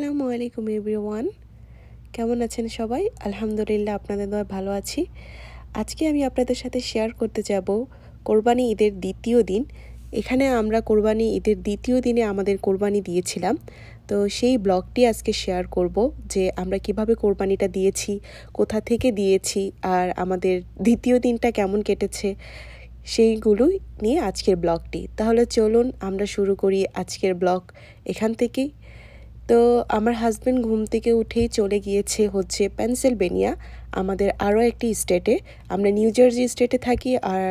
আসসালামু আলাইকুম এভরিওয়ান কেমন আছেন সবাই আলহামদুলিল্লাহ আপনাদের দয় ভালো আছি আজকে আমি আপনাদের সাথে শেয়ার করতে যাব কোরবানি ঈদের দ্বিতীয় দিন এখানে আমরা কোরবানি ঈদের দ্বিতীয় দিনে আমাদের কোরবানি দিয়েছিলাম তো সেই ব্লগটি আজকে শেয়ার করব যে আমরা কিভাবে কোরবানিটা দিয়েছি কোথা থেকে দিয়েছি আর আমাদের দ্বিতীয় দিনটা কেমন কেটেছে সেইগুলো নিয়ে আজকের ব্লগটি তাহলে চলুন আমরা শুরু করি আজকের ব্লগ এখান থেকেই তো আমার হাজব্যান্ড ঘুম থেকে উঠেই চলে গিয়েছে হচ্ছে পেন্সিলভেনিয়া আমাদের আরও একটি স্টেটে আমরা নিউ জার্জি স্টেটে থাকি আর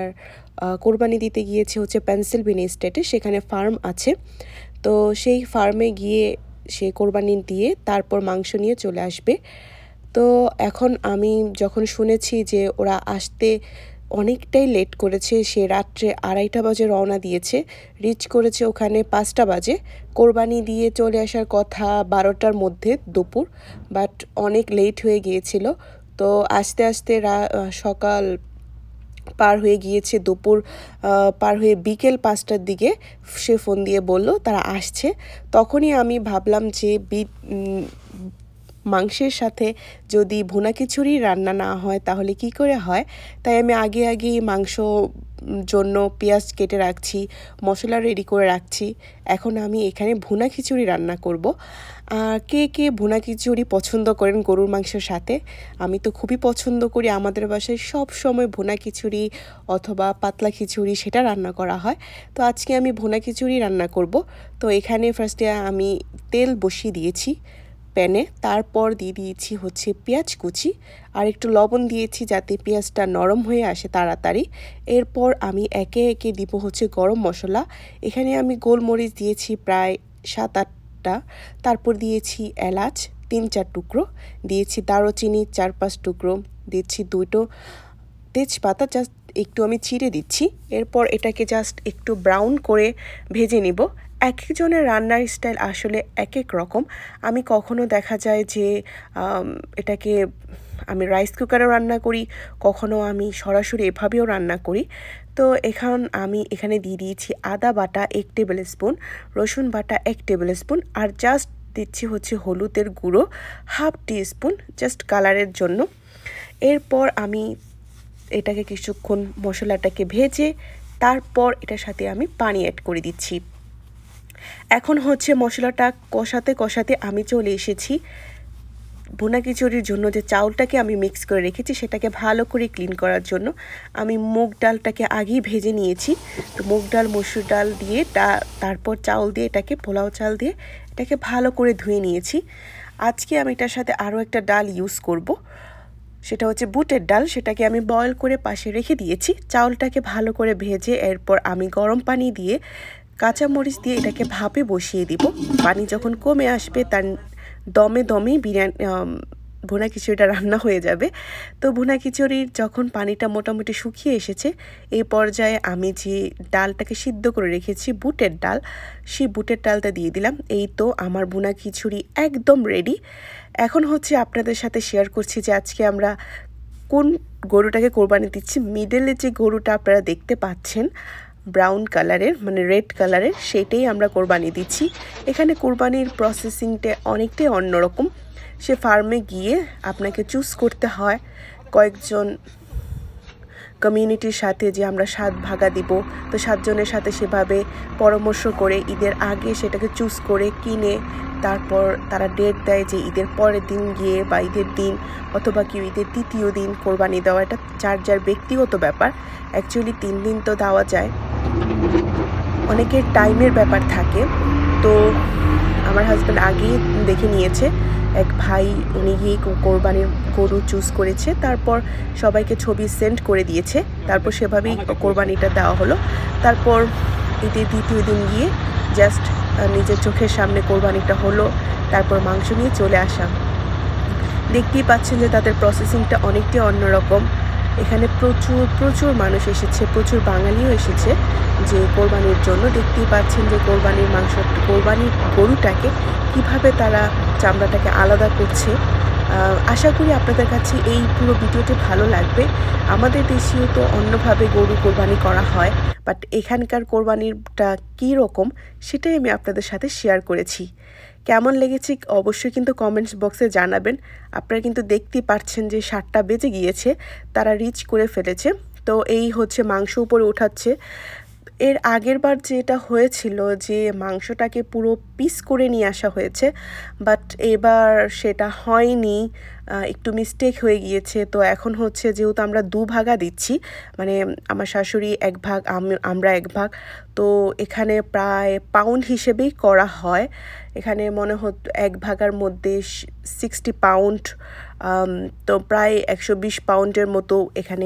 কোরবানি দিতে গিয়েছে হচ্ছে পেন্সিলভেনিয়া স্টেটে সেখানে ফার্ম আছে তো সেই ফার্মে গিয়ে সে কোরবানি দিয়ে তারপর মাংস নিয়ে চলে আসবে তো এখন আমি যখন শুনেছি যে ওরা আসতে অনেকটাই লেট করেছে সে রাত্রে আড়াইটা বাজে রওনা দিয়েছে রিচ করেছে ওখানে পাঁচটা বাজে কোরবানি দিয়ে চলে আসার কথা বারোটার মধ্যে দুপুর বাট অনেক লেট হয়ে গিয়েছিল তো আস্তে আস্তে সকাল পার হয়ে গিয়েছে দুপুর পার হয়ে বিকেল পাঁচটার দিকে সে ফোন দিয়ে বলল তারা আসছে তখনই আমি ভাবলাম যে বি মাংসের সাথে যদি ভুনা খিচুড়ি রান্না না হয় তাহলে কি করে হয় তাই আমি আগে আগেই মাংস জন্য পেঁয়াজ কেটে রাখছি মশলা রেডি করে রাখছি এখন আমি এখানে ভুনা খিচুড়ি রান্না করব কে কে ভুনা খিচুড়ি পছন্দ করেন গরুর মাংসের সাথে আমি তো খুবই পছন্দ করি আমাদের বাসায় সব সময় ভুনা খিচুড়ি অথবা পাতলা খিচুড়ি সেটা রান্না করা হয় তো আজকে আমি ভুনা খিচুড়ি রান্না করব তো এখানে ফার্স্টে আমি তেল বসিয়ে দিয়েছি প্যানে তারপর দিয়ে দিয়েছি হচ্ছে পেঁয়াজ কুচি আর একটু লবণ দিয়েছি যাতে পেঁয়াজটা নরম হয়ে আসে তাড়াতাড়ি এরপর আমি একে একে দিব হচ্ছে গরম মশলা এখানে আমি গোলমরিচ দিয়েছি প্রায় সাত আটটা তারপর দিয়েছি এলাচ তিন চার টুকরো দিয়েছি দারুচিনি চার পাঁচ টুকরো দিয়েছি দুটো তেজপাতা জাস্ট একটু আমি চিড়ে দিচ্ছি এরপর এটাকে জাস্ট একটু ব্রাউন করে ভেজে নিব এক একজনের রান্নার স্টাইল আসলে এক এক রকম আমি কখনো দেখা যায় যে এটাকে আমি রাইস কুকারেও রান্না করি কখনো আমি সরাসরি এভাবেও রান্না করি তো এখন আমি এখানে দিয়ে দিয়েছি আদা বাটা এক টেবিল স্পুন রসুন বাটা এক টেবিল স্পুন আর জাস্ট দিচ্ছি হচ্ছে হলুদের গুঁড়ো হাফ টি স্পুন জাস্ট কালারের জন্য এরপর আমি এটাকে কিছুক্ষণ মশলাটাকে ভেজে তারপর এটার সাথে আমি পানি অ্যাড করে দিচ্ছি এখন হচ্ছে মশলাটা কষাতে কষাতে আমি চলে এসেছি বোনা কিচুরির জন্য যে চাউলটাকে আমি মিক্স করে রেখেছি সেটাকে ভালো করে ক্লিন করার জন্য আমি মুগ ডালটাকে আগেই ভেজে নিয়েছি তো মুগ ডাল মসুর ডাল দিয়ে তারপর চাউল দিয়ে এটাকে পোলাও চাল দিয়ে এটাকে ভালো করে ধুয়ে নিয়েছি আজকে আমি এটার সাথে আরও একটা ডাল ইউজ করব সেটা হচ্ছে বুটের ডাল সেটাকে আমি বয়ল করে পাশে রেখে দিয়েছি চাউলটাকে ভালো করে ভেজে এরপর আমি গরম পানি দিয়ে কাঁচামরিচ দিয়ে এটাকে ভাপে বসিয়ে দিব পানি যখন কমে আসবে তার দমে দমে বিরিয়ানি ভুনা খিচুড়িটা রান্না হয়ে যাবে তো ভুনা খিচুড়ির যখন পানিটা মোটামুটি শুকিয়ে এসেছে এই পর্যায়ে আমি যে ডালটাকে সিদ্ধ করে রেখেছি বুটের ডাল সেই বুটের ডালটা দিয়ে দিলাম এই তো আমার ভুনা খিচুড়ি একদম রেডি এখন হচ্ছে আপনাদের সাথে শেয়ার করছি যে আজকে আমরা কোন গরুটাকে কোরবানি দিচ্ছি মিডেলে যে গরুটা আপনারা দেখতে পাচ্ছেন ব্রাউন কালারের মানে রেড কালারের সেটাই আমরা কোরবানি দিচ্ছি এখানে কোরবানির প্রসেসিংটা অনেকটাই অন্যরকম সে ফার্মে গিয়ে আপনাকে চুজ করতে হয় কয়েকজন কমিউনিটির সাথে যে আমরা সাত ভাগা দিব তো সাতজনের সাথে সেভাবে পরামর্শ করে ঈদের আগে সেটাকে চুজ করে কিনে তারপর তারা ডেট দেয় যে ঈদের পরের দিন গিয়ে বা ঈদের দিন অথবা কেউ ঈদের তৃতীয় দিন কোরবানি দেওয়া এটা চার যার ব্যক্তিগত ব্যাপার অ্যাকচুয়ালি তিন দিন তো দেওয়া যায় অনেকের টাইমের ব্যাপার থাকে তো আমার হাজব্যান্ড আগেই দেখে নিয়েছে এক ভাই উনি গিয়ে কোরবানির গরু চুজ করেছে তারপর সবাইকে ছবি সেন্ড করে দিয়েছে তারপর সেভাবেই কোরবানিটা দেওয়া হলো তারপর ঈদের দ্বিতীয় দিন গিয়ে জাস্ট নিজের চোখের সামনে কোরবানিটা হলো তারপর মাংস নিয়ে চলে আসা দেখতেই পাচ্ছেন যে তাদের প্রসেসিংটা অনেকটাই অন্যরকম এখানে প্রচুর প্রচুর মানুষ এসেছে প্রচুর বাঙালিও এসেছে যে কোরবানির জন্য দেখতেই পাচ্ছেন যে কোরবানির মাংস কোরবানির গরুটাকে কিভাবে তারা চামড়াটাকে আলাদা করছে আশা করি আপনাদের কাছে এই পুরো ভিডিওটি ভালো লাগবে আমাদের দেশেও তো অন্যভাবে গরু কোরবানি করা হয় বাট এখানকার কোরবানিটা কী রকম সেটাই আমি আপনাদের সাথে শেয়ার করেছি কেমন লেগেছে অবশ্যই কিন্তু কমেন্টস বক্সে জানাবেন আপনারা কিন্তু দেখতে পাচ্ছেন যে সাতটা বেজে গিয়েছে তারা রিচ করে ফেলেছে তো এই হচ্ছে মাংস উপরে উঠাচ্ছে এর আগের বার যেটা হয়েছিল যে মাংসটাকে পুরো পিস করে নিয়ে আসা হয়েছে বাট এবার সেটা হয়নি একটু মিস্টেক হয়ে গিয়েছে তো এখন হচ্ছে যেহেতু আমরা দু ভাগা দিচ্ছি মানে আমার শাশুড়ি এক ভাগ আমরা এক ভাগ তো এখানে প্রায় পাউন্ড হিসেবেই করা হয় এখানে মনে হতো এক ভাগার মধ্যে সিক্সটি পাউন্ড তো প্রায় একশো বিশ পাউন্ডের মতো এখানে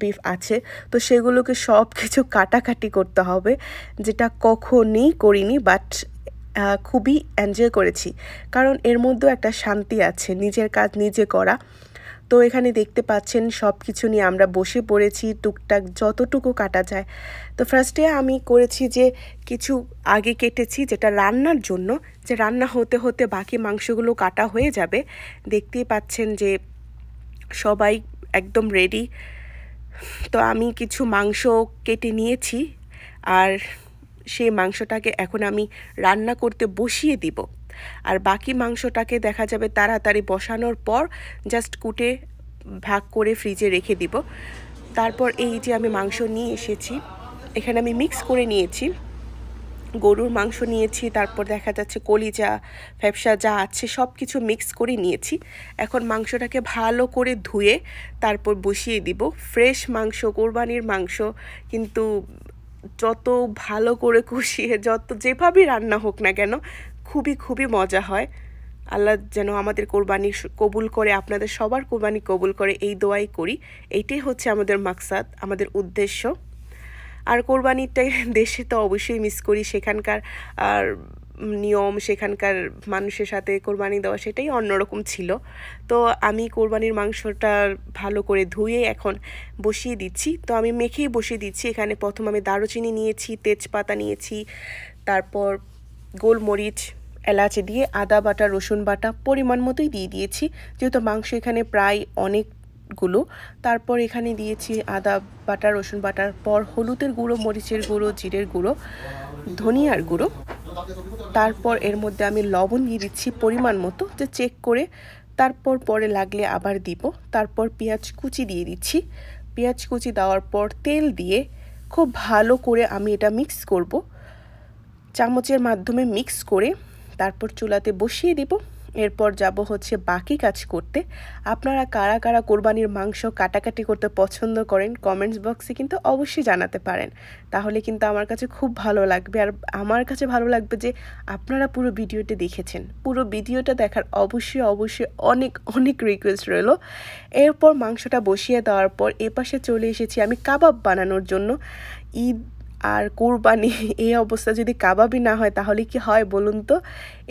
বিফ আছে তো সেগুলোকে সব কিছু কাটাকাটি করতে হবে যেটা কখনই করিনি বাট খুবই এনজয় করেছি কারণ এর মধ্যেও একটা শান্তি আছে নিজের কাজ নিজে করা তো এখানে দেখতে পাচ্ছেন সব কিছু নিয়ে আমরা বসে পড়েছি টুকটাক যতটুকু কাটা যায় তো ফার্স্টে আমি করেছি যে কিছু আগে কেটেছি যেটা রান্নার জন্য যে রান্না হতে হতে বাকি মাংসগুলো কাটা হয়ে যাবে দেখতেই পাচ্ছেন যে সবাই একদম রেডি তো আমি কিছু মাংস কেটে নিয়েছি আর সেই মাংসটাকে এখন আমি রান্না করতে বসিয়ে দিব আর বাকি মাংসটাকে দেখা যাবে তাড়াতাড়ি বসানোর পর জাস্ট কুটে ভাগ করে ফ্রিজে রেখে দিব তারপর এই যে আমি মাংস নিয়ে এসেছি এখানে আমি মিক্স করে নিয়েছি গরুর মাংস নিয়েছি তারপর দেখা যাচ্ছে কলিজা ফ্যাপসা যা আছে সব কিছু মিক্স করে নিয়েছি এখন মাংসটাকে ভালো করে ধুয়ে তারপর বসিয়ে দিব ফ্রেশ মাংস কোরবানির মাংস কিন্তু যত ভালো করে কষিয়ে যত যেভাবেই রান্না হোক না কেন খুবই খুবই মজা হয় আল্লাহ যেন আমাদের কোরবানি কবুল করে আপনাদের সবার কোরবানি কবুল করে এই দোয়াই করি এইটাই হচ্ছে আমাদের মাকসাদ আমাদের উদ্দেশ্য আর কোরবানিটা দেশে তো অবশ্যই মিস করি সেখানকার আর নিয়ম সেখানকার মানুষের সাথে কোরবানি দেওয়া সেটাই অন্যরকম ছিল তো আমি কোরবানির মাংসটা ভালো করে ধুয়ে এখন বসিয়ে দিচ্ছি তো আমি মেখেই বসিয়ে দিচ্ছি এখানে প্রথম আমি দারুচিনি নিয়েছি তেজপাতা নিয়েছি তারপর গোলমরিচ এলাচি দিয়ে আদা বাটা রসুন বাটা পরিমাণ মতোই দিয়ে দিয়েছি যেহেতু মাংস এখানে প্রায় অনেক গুলো তারপর এখানে দিয়েছি আদা বাটা রসুন বাটার পর হলুদের গুঁড়ো মরিচের গুঁড়ো জিরের গুঁড়ো ধনিয়ার গুঁড়ো তারপর এর মধ্যে আমি লবণ দিয়ে দিচ্ছি পরিমাণ মতো যে চেক করে তারপর পরে লাগলে আবার দিব তারপর পেঁয়াজ কুচি দিয়ে দিচ্ছি পেঁয়াজ কুচি দেওয়ার পর তেল দিয়ে খুব ভালো করে আমি এটা মিক্স করব চামচের মাধ্যমে মিক্স করে তারপর চুলাতে বসিয়ে দেবো এরপর যাব হচ্ছে বাকি কাজ করতে আপনারা কারা কারা কোরবানির মাংস কাটাকাটি করতে পছন্দ করেন কমেন্টস বক্সে কিন্তু অবশ্যই জানাতে পারেন তাহলে কিন্তু আমার কাছে খুব ভালো লাগবে আর আমার কাছে ভালো লাগবে যে আপনারা পুরো ভিডিওটি দেখেছেন পুরো ভিডিওটা দেখার অবশ্যই অবশ্যই অনেক অনেক রিকোয়েস্ট রইল এরপর মাংসটা বসিয়ে দেওয়ার পর এপাশে চলে এসেছি আমি কাবাব বানানোর জন্য ঈদ আর কোরবানি এই অবস্থা যদি কাবাবি না হয় তাহলে কি হয় বলুন তো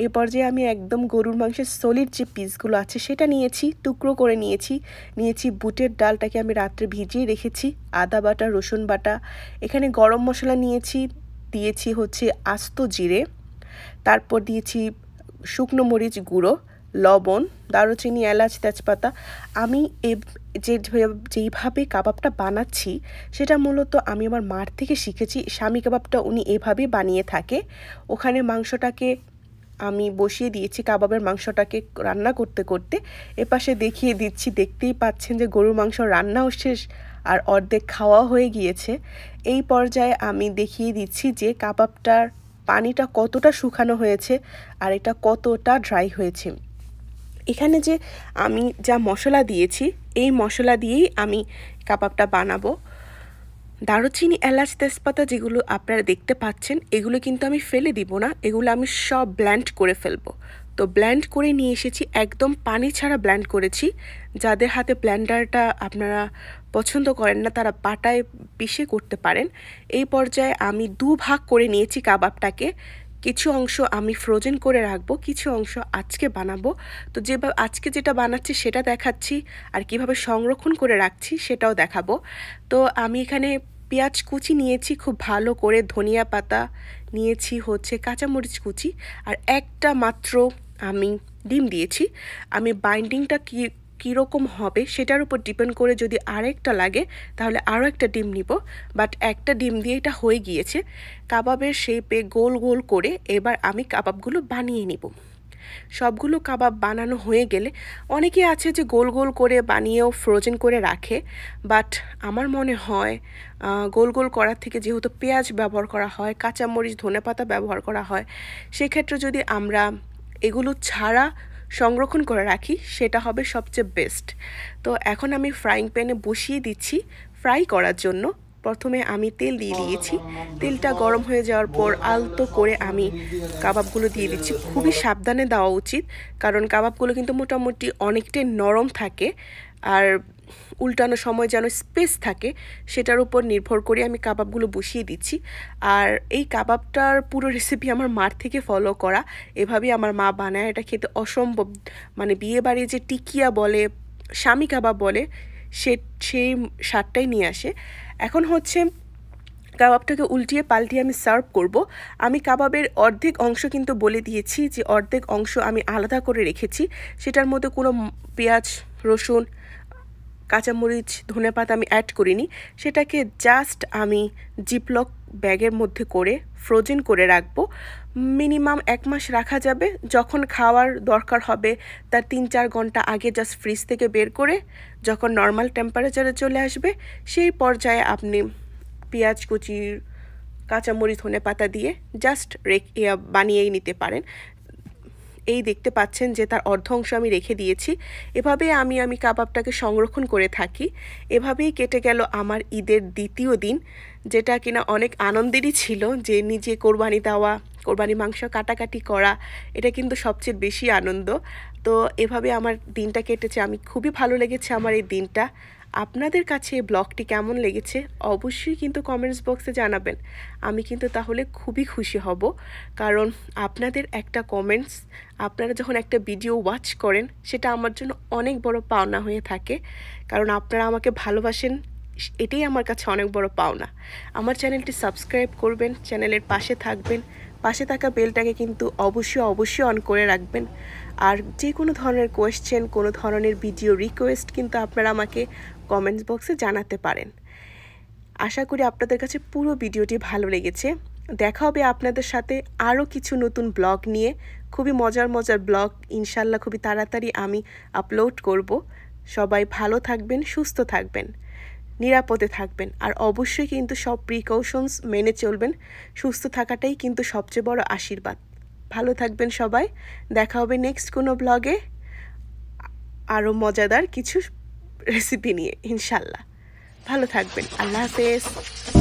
এ পর্যায়ে আমি একদম গরুর মাংসের সলিড যে পিসগুলো আছে সেটা নিয়েছি টুকরো করে নিয়েছি নিয়েছি বুটের ডালটাকে আমি রাত্রে ভিজিয়ে রেখেছি আদা বাটা রসুন বাটা এখানে গরম মশলা নিয়েছি দিয়েছি হচ্ছে আস্ত জিরে তারপর দিয়েছি শুকনো মরিচ গুঁড়ো লবণ দারুচিনি এলাচ তেজপাতা আমি যে যেইভাবে কাবাবটা বানাচ্ছি সেটা মূলত আমি আমার মার থেকে শিখেছি স্বামী কাবাবটা উনি এভাবে বানিয়ে থাকে ওখানে মাংসটাকে আমি বসিয়ে দিয়েছি কাবাবের মাংসটাকে রান্না করতে করতে এপাশে দেখিয়ে দিচ্ছি দেখতেই পাচ্ছেন যে গরুর মাংস রান্নাও শেষ আর অর্ধেক খাওয়া হয়ে গিয়েছে এই পর্যায়ে আমি দেখিয়ে দিচ্ছি যে কাবাবটার পানিটা কতটা শুকানো হয়েছে আর এটা কতটা ড্রাই হয়েছে এখানে যে আমি যা মশলা দিয়েছি এই মশলা দিয়েই আমি কাবাবটা বানাবো দারুচিনি এলাচ তেজপাতা যেগুলো আপনারা দেখতে পাচ্ছেন এগুলো কিন্তু আমি ফেলে দিব না এগুলো আমি সব ব্ল্যান্ড করে ফেলবো তো ব্ল্যান্ড করে নিয়ে এসেছি একদম পানি ছাড়া ব্ল্যান্ড করেছি যাদের হাতে ব্ল্যান্ডারটা আপনারা পছন্দ করেন না তারা বাটায় পিষে করতে পারেন এই পর্যায়ে আমি দু ভাগ করে নিয়েছি কাবাবটাকে কিছু অংশ আমি ফ্রোজেন করে রাখবো কিছু অংশ আজকে বানাবো তো যে আজকে যেটা বানাচ্ছি সেটা দেখাচ্ছি আর কিভাবে সংরক্ষণ করে রাখছি সেটাও দেখাবো তো আমি এখানে পেঁয়াজ কুচি নিয়েছি খুব ভালো করে ধনিয়া পাতা নিয়েছি হচ্ছে কাঁচামরিচ কুচি আর একটা মাত্র আমি ডিম দিয়েছি আমি বাইন্ডিংটা কি কীরকম হবে সেটার উপর ডিপেন্ড করে যদি আরেকটা লাগে তাহলে আরও একটা ডিম নিব বাট একটা ডিম দিয়ে এটা হয়ে গিয়েছে কাবাবের শেপে গোল গোল করে এবার আমি কাবাবগুলো বানিয়ে নিব সবগুলো কাবাব বানানো হয়ে গেলে অনেকে আছে যে গোল গোল করে বানিয়েও ফ্রোজেন করে রাখে বাট আমার মনে হয় গোল গোল করার থেকে যেহেতু পেঁয়াজ ব্যবহার করা হয় কাঁচামরিচ ধনে পাতা ব্যবহার করা হয় সেক্ষেত্রে যদি আমরা এগুলো ছাড়া সংরক্ষণ করে রাখি সেটা হবে সবচেয়ে বেস্ট তো এখন আমি ফ্রাইং প্যানে বসিয়ে দিচ্ছি ফ্রাই করার জন্য প্রথমে আমি তেল দিয়ে দিয়েছি তেলটা গরম হয়ে যাওয়ার পর আলতো করে আমি কাবাবগুলো দিয়ে দিচ্ছি খুবই সাবধানে দেওয়া উচিত কারণ কাবাবগুলো কিন্তু মোটামুটি অনেকটাই নরম থাকে আর উল্টানো সময় যেন স্পেস থাকে সেটার উপর নির্ভর করে আমি কাবাবগুলো বসিয়ে দিচ্ছি আর এই কাবাবটার পুরো রেসিপি আমার মার থেকে ফলো করা এভাবেই আমার মা বানায় এটা খেতে অসম্ভব মানে বিয়েবাড়ি যে টিকিয়া বলে স্বামী কাবাব বলে সে সেই স্বাদটাই নিয়ে আসে এখন হচ্ছে কাবাবটাকে উল্টিয়ে পাল্টিয়ে আমি সার্ভ করব আমি কাবাবের অর্ধেক অংশ কিন্তু বলে দিয়েছি যে অর্ধেক অংশ আমি আলাদা করে রেখেছি সেটার মধ্যে কোনো পেঁয়াজ রসুন কাঁচামরিচ ধনে পাতা আমি অ্যাড করিনি সেটাকে জাস্ট আমি জিপলক ব্যাগের মধ্যে করে ফ্রোজেন করে রাখবো মিনিমাম এক মাস রাখা যাবে যখন খাওয়ার দরকার হবে তার তিন চার ঘন্টা আগে জাস্ট ফ্রিজ থেকে বের করে যখন নর্মাল টেম্পারেচারে চলে আসবে সেই পর্যায়ে আপনি পেঁয়াজ কুচির কাঁচামরিচ ধনে পাতা দিয়ে জাস্ট রেখে বানিয়েই নিতে পারেন এই দেখতে পাচ্ছেন যে তার অর্ধ অংশ আমি রেখে দিয়েছি এভাবে আমি আমি কাবাবটাকে সংরক্ষণ করে থাকি এভাবেই কেটে গেল আমার ঈদের দ্বিতীয় দিন যেটা কিনা অনেক আনন্দেরই ছিল যে নিজে কোরবানি দেওয়া কোরবানি মাংস কাটাকাটি করা এটা কিন্তু সবচেয়ে বেশি আনন্দ তো এভাবে আমার দিনটা কেটেছে আমি খুবই ভালো লেগেছে আমার এই দিনটা আপনাদের কাছে ব্লগটি কেমন লেগেছে অবশ্যই কিন্তু কমেন্টস বক্সে জানাবেন আমি কিন্তু তাহলে খুবই খুশি হব কারণ আপনাদের একটা কমেন্টস আপনারা যখন একটা ভিডিও ওয়াচ করেন সেটা আমার জন্য অনেক বড় পাওনা হয়ে থাকে কারণ আপনারা আমাকে ভালোবাসেন এটাই আমার কাছে অনেক বড় পাওনা আমার চ্যানেলটি সাবস্ক্রাইব করবেন চ্যানেলের পাশে থাকবেন পাশে থাকা বেলটাকে কিন্তু অবশ্যই অবশ্যই অন করে রাখবেন আর যে কোনো ধরনের কোয়েশ্চেন কোনো ধরনের ভিডিও রিকোয়েস্ট কিন্তু আপনারা আমাকে কমেন্টস বক্সে জানাতে পারেন আশা করি আপনাদের কাছে পুরো ভিডিওটি ভালো লেগেছে দেখা হবে আপনাদের সাথে আরও কিছু নতুন ব্লগ নিয়ে খুবই মজার মজার ব্লগ ইনশাল্লাহ খুবই তাড়াতাড়ি আমি আপলোড করব সবাই ভালো থাকবেন সুস্থ থাকবেন নিরাপদে থাকবেন আর অবশ্যই কিন্তু সব প্রিকশনস মেনে চলবেন সুস্থ থাকাটাই কিন্তু সবচেয়ে বড় আশীর্বাদ ভালো থাকবেন সবাই দেখা হবে নেক্সট কোনো ব্লগে আরও মজাদার কিছু রেসিপি নিয়ে ইনশাল্লাহ ভালো থাকবেন আল্লাহ হাফেজ